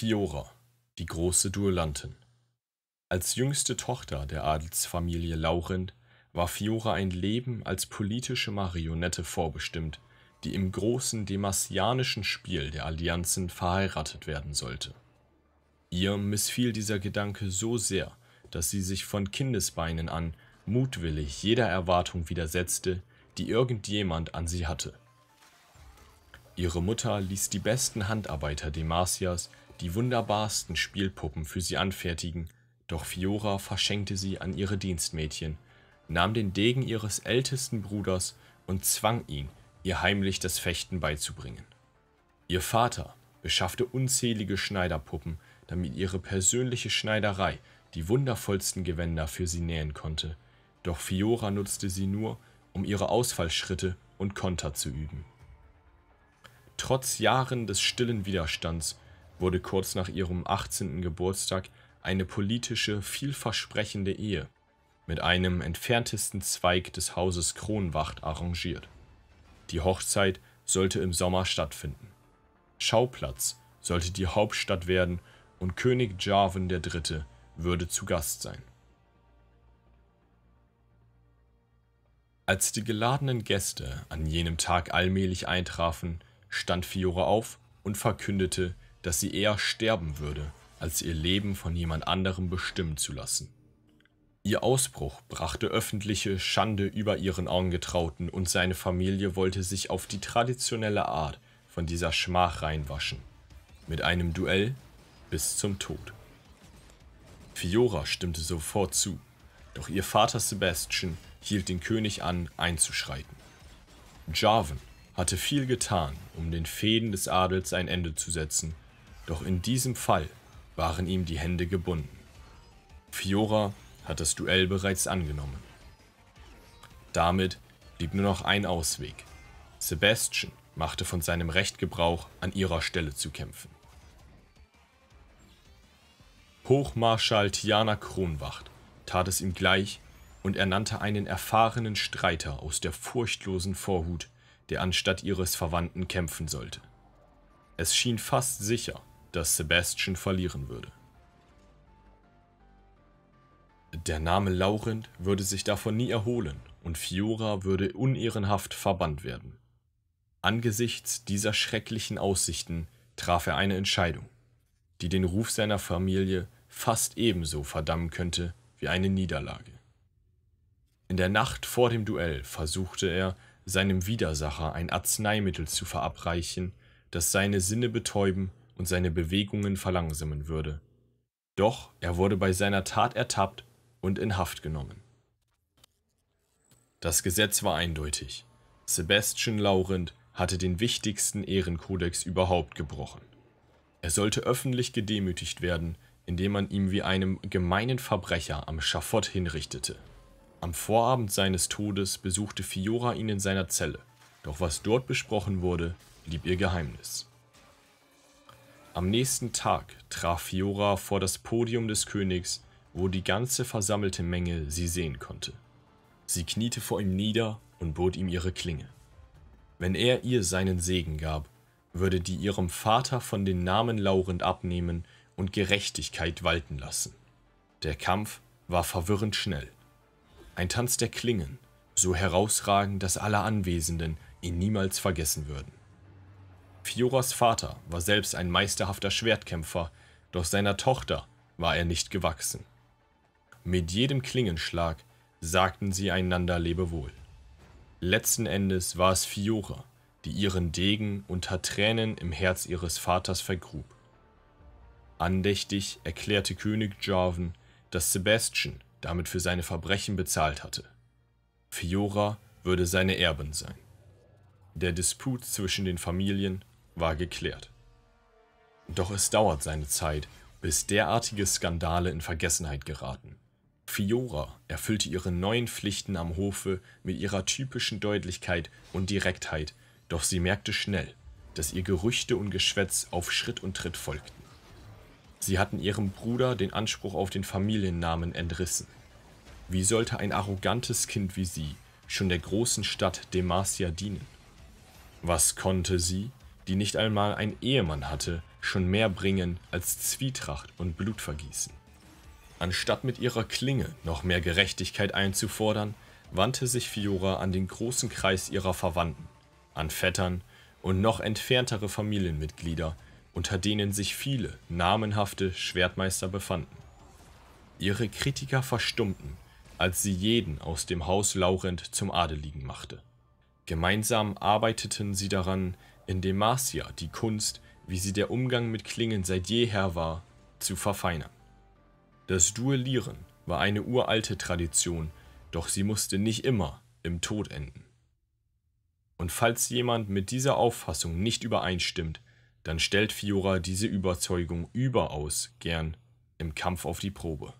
Fiora, die große Duellantin. Als jüngste Tochter der Adelsfamilie Laurent war Fiora ein Leben als politische Marionette vorbestimmt, die im großen demasianischen Spiel der Allianzen verheiratet werden sollte. Ihr missfiel dieser Gedanke so sehr, dass sie sich von Kindesbeinen an mutwillig jeder Erwartung widersetzte, die irgendjemand an sie hatte. Ihre Mutter ließ die besten Handarbeiter Demasias die wunderbarsten Spielpuppen für sie anfertigen, doch Fiora verschenkte sie an ihre Dienstmädchen, nahm den Degen ihres ältesten Bruders und zwang ihn, ihr heimlich das Fechten beizubringen. Ihr Vater beschaffte unzählige Schneiderpuppen, damit ihre persönliche Schneiderei die wundervollsten Gewänder für sie nähen konnte, doch Fiora nutzte sie nur, um ihre Ausfallschritte und Konter zu üben. Trotz Jahren des stillen Widerstands wurde kurz nach ihrem 18. Geburtstag eine politische, vielversprechende Ehe mit einem entferntesten Zweig des Hauses Kronwacht arrangiert. Die Hochzeit sollte im Sommer stattfinden. Schauplatz sollte die Hauptstadt werden und König Jarvan III. würde zu Gast sein. Als die geladenen Gäste an jenem Tag allmählich eintrafen, stand Fiora auf und verkündete, dass sie eher sterben würde, als ihr Leben von jemand anderem bestimmen zu lassen. Ihr Ausbruch brachte öffentliche Schande über ihren Angetrauten und seine Familie wollte sich auf die traditionelle Art von dieser Schmach reinwaschen. Mit einem Duell bis zum Tod. Fiora stimmte sofort zu, doch ihr Vater Sebastian hielt den König an, einzuschreiten. Jarvan hatte viel getan, um den Fäden des Adels ein Ende zu setzen doch in diesem Fall waren ihm die Hände gebunden. Fiora hat das Duell bereits angenommen. Damit blieb nur noch ein Ausweg. Sebastian machte von seinem Recht Gebrauch, an ihrer Stelle zu kämpfen. Hochmarschall Tiana Kronwacht tat es ihm gleich und ernannte einen erfahrenen Streiter aus der furchtlosen Vorhut, der anstatt ihres Verwandten kämpfen sollte. Es schien fast sicher, dass Sebastian verlieren würde. Der Name Laurent würde sich davon nie erholen und Fiora würde unehrenhaft verbannt werden. Angesichts dieser schrecklichen Aussichten traf er eine Entscheidung, die den Ruf seiner Familie fast ebenso verdammen könnte wie eine Niederlage. In der Nacht vor dem Duell versuchte er, seinem Widersacher ein Arzneimittel zu verabreichen, das seine Sinne betäuben und seine Bewegungen verlangsamen würde. Doch er wurde bei seiner Tat ertappt und in Haft genommen. Das Gesetz war eindeutig. Sebastian Laurent hatte den wichtigsten Ehrenkodex überhaupt gebrochen. Er sollte öffentlich gedemütigt werden, indem man ihn wie einem gemeinen Verbrecher am Schafott hinrichtete. Am Vorabend seines Todes besuchte Fiora ihn in seiner Zelle, doch was dort besprochen wurde, blieb ihr Geheimnis. Am nächsten Tag traf Fiora vor das Podium des Königs, wo die ganze versammelte Menge sie sehen konnte. Sie kniete vor ihm nieder und bot ihm ihre Klinge. Wenn er ihr seinen Segen gab, würde die ihrem Vater von den Namen laurend abnehmen und Gerechtigkeit walten lassen. Der Kampf war verwirrend schnell. Ein Tanz der Klingen, so herausragend, dass alle Anwesenden ihn niemals vergessen würden. Fioras Vater war selbst ein meisterhafter Schwertkämpfer, doch seiner Tochter war er nicht gewachsen. Mit jedem Klingenschlag sagten sie einander Lebewohl. Letzten Endes war es Fiora, die ihren Degen unter Tränen im Herz ihres Vaters vergrub. Andächtig erklärte König Jarvan, dass Sebastian damit für seine Verbrechen bezahlt hatte. Fiora würde seine Erbin sein. Der Disput zwischen den Familien war geklärt. Doch es dauert seine Zeit, bis derartige Skandale in Vergessenheit geraten. Fiora erfüllte ihre neuen Pflichten am Hofe mit ihrer typischen Deutlichkeit und Direktheit, doch sie merkte schnell, dass ihr Gerüchte und Geschwätz auf Schritt und Tritt folgten. Sie hatten ihrem Bruder den Anspruch auf den Familiennamen entrissen. Wie sollte ein arrogantes Kind wie sie schon der großen Stadt Demacia dienen? Was konnte sie, die nicht einmal ein Ehemann hatte, schon mehr bringen als Zwietracht und Blutvergießen. Anstatt mit ihrer Klinge noch mehr Gerechtigkeit einzufordern, wandte sich Fiora an den großen Kreis ihrer Verwandten, an Vettern und noch entferntere Familienmitglieder, unter denen sich viele namenhafte Schwertmeister befanden. Ihre Kritiker verstummten, als sie jeden aus dem Haus Laurent zum Adeligen machte. Gemeinsam arbeiteten sie daran, in dem Marcia die Kunst, wie sie der Umgang mit Klingen seit jeher war, zu verfeinern. Das Duellieren war eine uralte Tradition, doch sie musste nicht immer im Tod enden. Und falls jemand mit dieser Auffassung nicht übereinstimmt, dann stellt Fiora diese Überzeugung überaus gern im Kampf auf die Probe.